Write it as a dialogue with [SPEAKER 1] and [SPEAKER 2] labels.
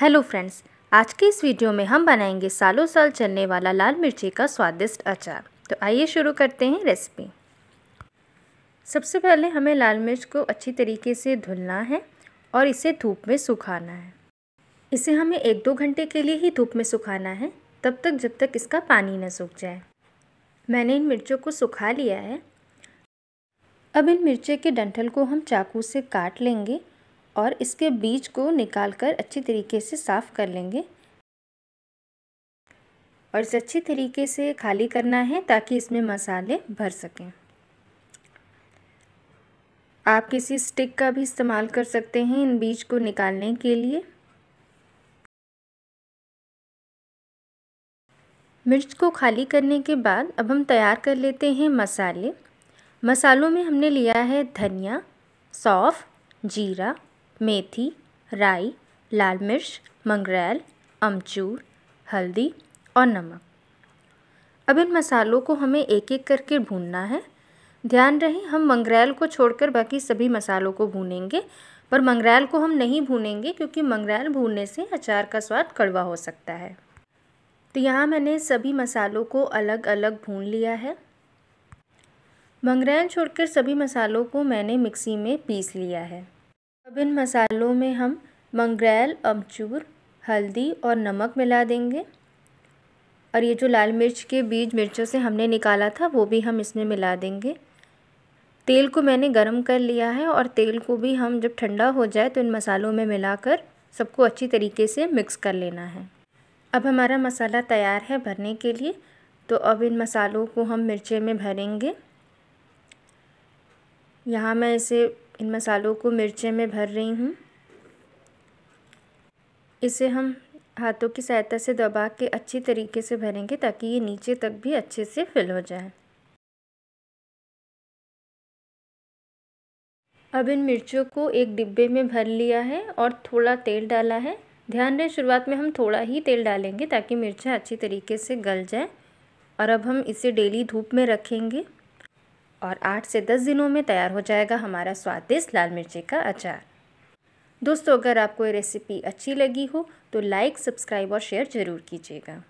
[SPEAKER 1] hello friends आज के इस वीडियो में हम बनाएंगे सालों साल चलने वाला लाल मिर्ची का स्वादिष्ट अचार तो आइए शुरू करते हैं रेसिपी सबसे पहले हमें लाल मिर्च को अच्छी तरीके से धुलना है और इसे धूप में सुखाना है इसे हमें एक दो घंटे के लिए ही धूप में सुखाना है तब तक जब तक इसका पानी न सूख जाए मैंने इन मिर्चों को सुखा लिया है अब इन मिर्चे के डंठल को हम चाकू से काट लेंगे और इसके बीज को निकाल कर अच्छी तरीके से साफ़ कर लेंगे और इसे अच्छी तरीके से खाली करना है ताकि इसमें मसाले भर सकें आप किसी स्टिक का भी इस्तेमाल कर सकते हैं इन बीज को निकालने के लिए मिर्च को खाली करने के बाद अब हम तैयार कर लेते हैं मसाले मसालों में हमने लिया है धनिया सौफ़ जीरा मेथी राई लाल मिर्च मंगरैल अमचूर हल्दी और नमक अब इन मसालों को हमें एक एक करके भूनना है ध्यान रहे हम मंगरैल को छोड़कर बाकी सभी मसालों को भूनेंगे पर मंगरैल को हम नहीं भूनेंगे क्योंकि मंगरैल भूनने से अचार का स्वाद कड़वा हो सकता है तो यहाँ मैंने सभी मसालों को अलग अलग भून लिया है मंगरैल छोड़कर सभी मसालों को मैंने मिक्सी में पीस लिया है अब इन मसालों में हम मंगरेल अमचूर हल्दी और नमक मिला देंगे और ये जो लाल मिर्च के बीज मिर्चों से हमने निकाला था वो भी हम इसमें मिला देंगे तेल को मैंने गरम कर लिया है और तेल को भी हम जब ठंडा हो जाए तो इन मसालों में मिलाकर सबको अच्छी तरीके से मिक्स कर लेना है अब हमारा मसाला तैयार है भरने के लिए तो अब इन मसालों को हम मिर्चे में भरेंगे यहाँ मैं इसे इन मसालों को मिर्चे में भर रही हूँ इसे हम हाथों की सहायता से दबा के अच्छी तरीके से भरेंगे ताकि ये नीचे तक भी अच्छे से फिल हो जाए अब इन मिर्चों को एक डिब्बे में भर लिया है और थोड़ा तेल डाला है ध्यान रहे शुरुआत में हम थोड़ा ही तेल डालेंगे ताकि मिर्चा अच्छी तरीके से गल जाए और अब हम इसे डेली धूप में रखेंगे और आठ से दस दिनों में तैयार हो जाएगा हमारा स्वादिष्ट लाल मिर्ची का अचार दोस्तों अगर आपको ये रेसिपी अच्छी लगी हो तो लाइक सब्सक्राइब और शेयर ज़रूर कीजिएगा